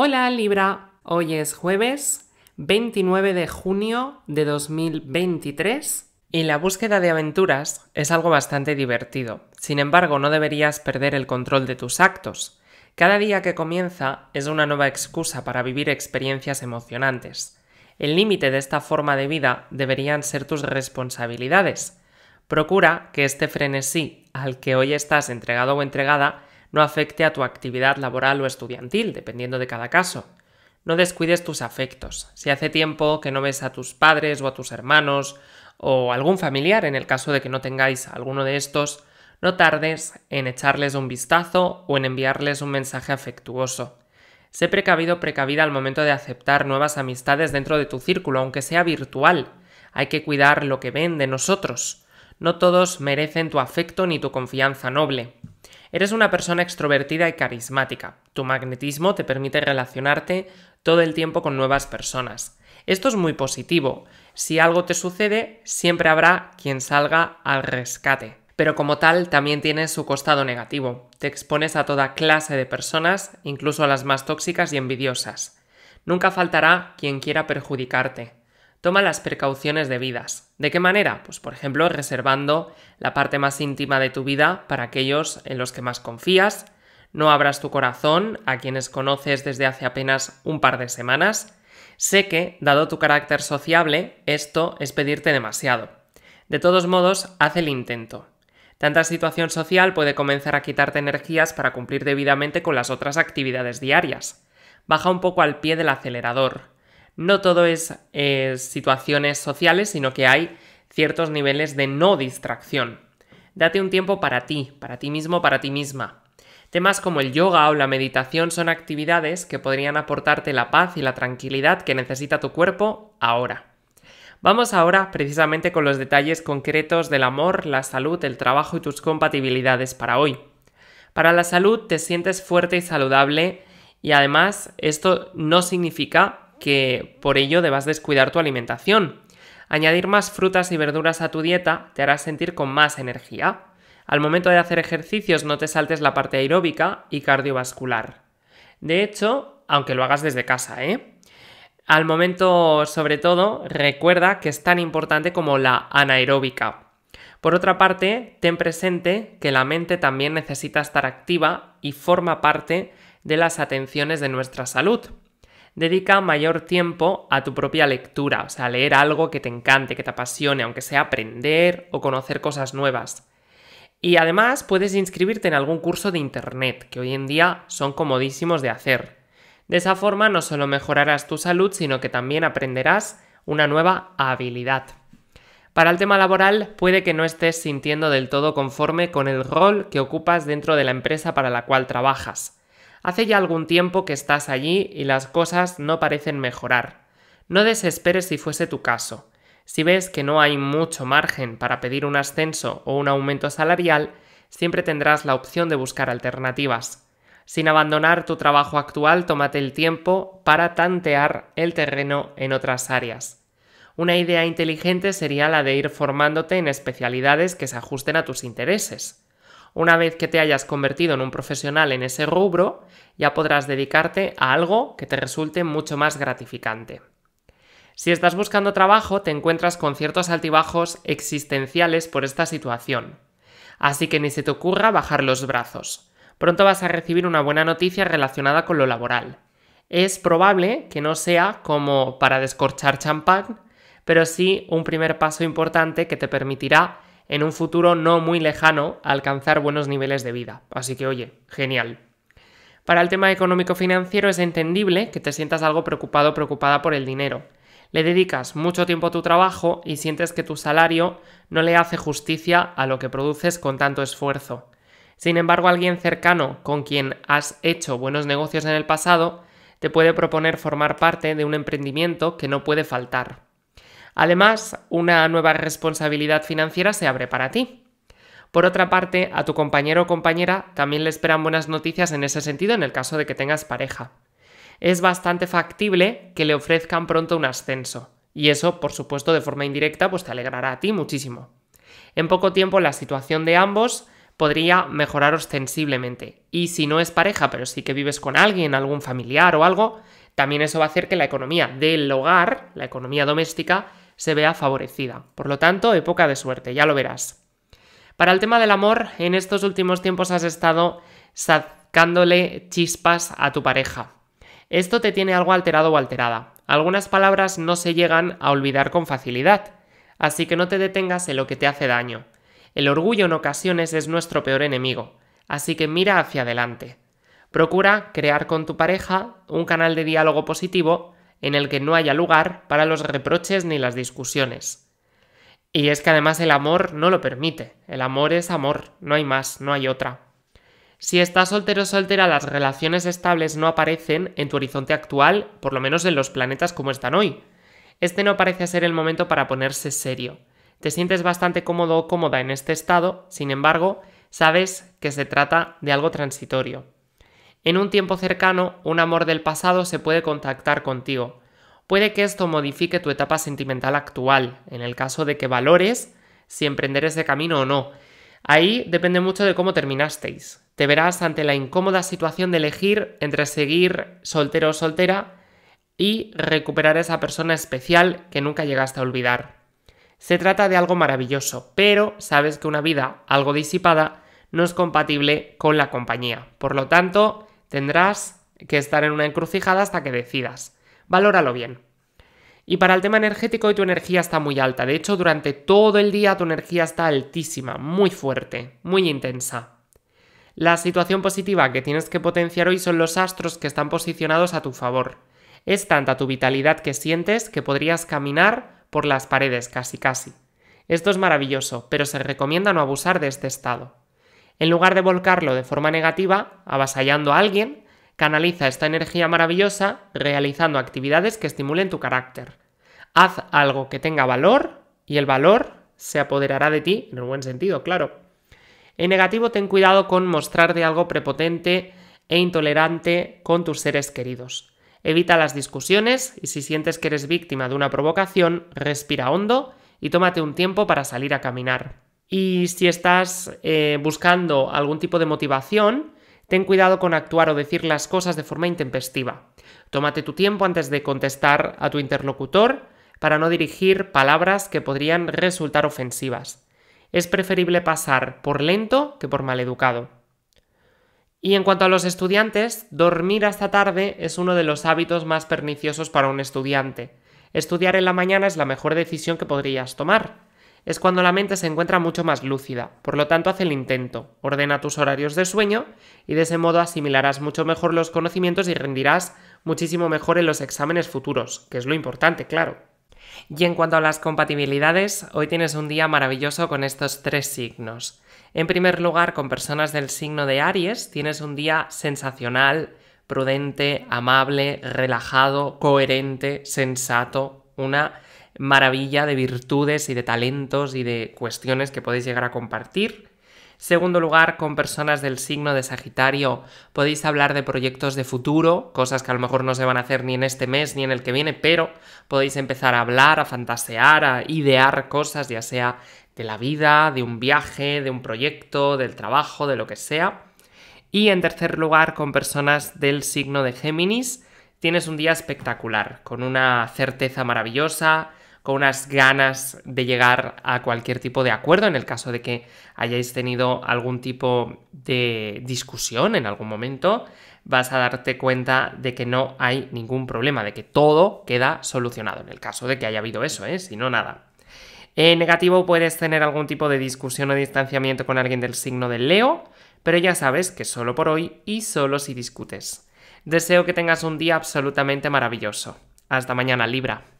Hola Libra, hoy es jueves 29 de junio de 2023 y la búsqueda de aventuras es algo bastante divertido. Sin embargo, no deberías perder el control de tus actos. Cada día que comienza es una nueva excusa para vivir experiencias emocionantes. El límite de esta forma de vida deberían ser tus responsabilidades. Procura que este frenesí al que hoy estás entregado o entregada no afecte a tu actividad laboral o estudiantil, dependiendo de cada caso. No descuides tus afectos. Si hace tiempo que no ves a tus padres o a tus hermanos o algún familiar, en el caso de que no tengáis alguno de estos, no tardes en echarles un vistazo o en enviarles un mensaje afectuoso. Sé precavido precavida al momento de aceptar nuevas amistades dentro de tu círculo, aunque sea virtual. Hay que cuidar lo que ven de nosotros. No todos merecen tu afecto ni tu confianza noble. Eres una persona extrovertida y carismática. Tu magnetismo te permite relacionarte todo el tiempo con nuevas personas. Esto es muy positivo. Si algo te sucede, siempre habrá quien salga al rescate. Pero como tal, también tiene su costado negativo. Te expones a toda clase de personas, incluso a las más tóxicas y envidiosas. Nunca faltará quien quiera perjudicarte toma las precauciones debidas. ¿De qué manera? Pues por ejemplo reservando la parte más íntima de tu vida para aquellos en los que más confías, no abras tu corazón a quienes conoces desde hace apenas un par de semanas. Sé que, dado tu carácter sociable, esto es pedirte demasiado. De todos modos, haz el intento. Tanta situación social puede comenzar a quitarte energías para cumplir debidamente con las otras actividades diarias. Baja un poco al pie del acelerador, no todo es eh, situaciones sociales, sino que hay ciertos niveles de no distracción. Date un tiempo para ti, para ti mismo, para ti misma. Temas como el yoga o la meditación son actividades que podrían aportarte la paz y la tranquilidad que necesita tu cuerpo ahora. Vamos ahora precisamente con los detalles concretos del amor, la salud, el trabajo y tus compatibilidades para hoy. Para la salud te sientes fuerte y saludable y además esto no significa que por ello debas descuidar tu alimentación. Añadir más frutas y verduras a tu dieta te hará sentir con más energía. Al momento de hacer ejercicios no te saltes la parte aeróbica y cardiovascular. De hecho, aunque lo hagas desde casa, ¿eh? Al momento, sobre todo, recuerda que es tan importante como la anaeróbica. Por otra parte, ten presente que la mente también necesita estar activa y forma parte de las atenciones de nuestra salud dedica mayor tiempo a tu propia lectura, o sea, leer algo que te encante, que te apasione, aunque sea aprender o conocer cosas nuevas. Y además puedes inscribirte en algún curso de Internet, que hoy en día son comodísimos de hacer. De esa forma no solo mejorarás tu salud, sino que también aprenderás una nueva habilidad. Para el tema laboral puede que no estés sintiendo del todo conforme con el rol que ocupas dentro de la empresa para la cual trabajas. Hace ya algún tiempo que estás allí y las cosas no parecen mejorar. No desesperes si fuese tu caso. Si ves que no hay mucho margen para pedir un ascenso o un aumento salarial, siempre tendrás la opción de buscar alternativas. Sin abandonar tu trabajo actual, tómate el tiempo para tantear el terreno en otras áreas. Una idea inteligente sería la de ir formándote en especialidades que se ajusten a tus intereses. Una vez que te hayas convertido en un profesional en ese rubro, ya podrás dedicarte a algo que te resulte mucho más gratificante. Si estás buscando trabajo, te encuentras con ciertos altibajos existenciales por esta situación. Así que ni se te ocurra bajar los brazos. Pronto vas a recibir una buena noticia relacionada con lo laboral. Es probable que no sea como para descorchar champán, pero sí un primer paso importante que te permitirá en un futuro no muy lejano alcanzar buenos niveles de vida. Así que oye, genial. Para el tema económico-financiero es entendible que te sientas algo preocupado o preocupada por el dinero. Le dedicas mucho tiempo a tu trabajo y sientes que tu salario no le hace justicia a lo que produces con tanto esfuerzo. Sin embargo, alguien cercano con quien has hecho buenos negocios en el pasado te puede proponer formar parte de un emprendimiento que no puede faltar. Además, una nueva responsabilidad financiera se abre para ti. Por otra parte, a tu compañero o compañera también le esperan buenas noticias en ese sentido en el caso de que tengas pareja. Es bastante factible que le ofrezcan pronto un ascenso, y eso, por supuesto, de forma indirecta, pues te alegrará a ti muchísimo. En poco tiempo la situación de ambos podría mejorar ostensiblemente, y si no es pareja, pero sí que vives con alguien, algún familiar o algo, también eso va a hacer que la economía del hogar, la economía doméstica, se vea favorecida. Por lo tanto, época de suerte, ya lo verás. Para el tema del amor, en estos últimos tiempos has estado sacándole chispas a tu pareja. Esto te tiene algo alterado o alterada. Algunas palabras no se llegan a olvidar con facilidad, así que no te detengas en lo que te hace daño. El orgullo en ocasiones es nuestro peor enemigo, así que mira hacia adelante. Procura crear con tu pareja un canal de diálogo positivo en el que no haya lugar para los reproches ni las discusiones. Y es que además el amor no lo permite, el amor es amor, no hay más, no hay otra. Si estás soltero o soltera, las relaciones estables no aparecen en tu horizonte actual, por lo menos en los planetas como están hoy. Este no parece ser el momento para ponerse serio. Te sientes bastante cómodo o cómoda en este estado, sin embargo, sabes que se trata de algo transitorio. En un tiempo cercano, un amor del pasado se puede contactar contigo. Puede que esto modifique tu etapa sentimental actual, en el caso de que valores si emprender ese camino o no. Ahí depende mucho de cómo terminasteis. Te verás ante la incómoda situación de elegir entre seguir soltero o soltera y recuperar a esa persona especial que nunca llegaste a olvidar. Se trata de algo maravilloso, pero sabes que una vida algo disipada no es compatible con la compañía. Por lo tanto, Tendrás que estar en una encrucijada hasta que decidas. Valóralo bien. Y para el tema energético, hoy tu energía está muy alta. De hecho, durante todo el día tu energía está altísima, muy fuerte, muy intensa. La situación positiva que tienes que potenciar hoy son los astros que están posicionados a tu favor. Es tanta tu vitalidad que sientes que podrías caminar por las paredes casi casi. Esto es maravilloso, pero se recomienda no abusar de este estado. En lugar de volcarlo de forma negativa, avasallando a alguien, canaliza esta energía maravillosa realizando actividades que estimulen tu carácter. Haz algo que tenga valor y el valor se apoderará de ti, en el buen sentido, claro. En negativo, ten cuidado con mostrarte algo prepotente e intolerante con tus seres queridos. Evita las discusiones y si sientes que eres víctima de una provocación, respira hondo y tómate un tiempo para salir a caminar. Y si estás eh, buscando algún tipo de motivación, ten cuidado con actuar o decir las cosas de forma intempestiva. Tómate tu tiempo antes de contestar a tu interlocutor para no dirigir palabras que podrían resultar ofensivas. Es preferible pasar por lento que por maleducado. Y en cuanto a los estudiantes, dormir hasta tarde es uno de los hábitos más perniciosos para un estudiante. Estudiar en la mañana es la mejor decisión que podrías tomar es cuando la mente se encuentra mucho más lúcida, por lo tanto haz el intento, ordena tus horarios de sueño y de ese modo asimilarás mucho mejor los conocimientos y rendirás muchísimo mejor en los exámenes futuros, que es lo importante, claro. Y en cuanto a las compatibilidades, hoy tienes un día maravilloso con estos tres signos. En primer lugar, con personas del signo de Aries, tienes un día sensacional, prudente, amable, relajado, coherente, sensato, una maravilla de virtudes y de talentos y de cuestiones que podéis llegar a compartir. Segundo lugar, con personas del signo de Sagitario podéis hablar de proyectos de futuro, cosas que a lo mejor no se van a hacer ni en este mes ni en el que viene, pero podéis empezar a hablar, a fantasear, a idear cosas, ya sea de la vida, de un viaje, de un proyecto, del trabajo, de lo que sea. Y en tercer lugar, con personas del signo de Géminis, tienes un día espectacular, con una certeza maravillosa, con unas ganas de llegar a cualquier tipo de acuerdo en el caso de que hayáis tenido algún tipo de discusión en algún momento, vas a darte cuenta de que no hay ningún problema, de que todo queda solucionado en el caso de que haya habido eso, ¿eh? si no nada. En negativo puedes tener algún tipo de discusión o distanciamiento con alguien del signo del Leo, pero ya sabes que solo por hoy y solo si discutes. Deseo que tengas un día absolutamente maravilloso. Hasta mañana, Libra.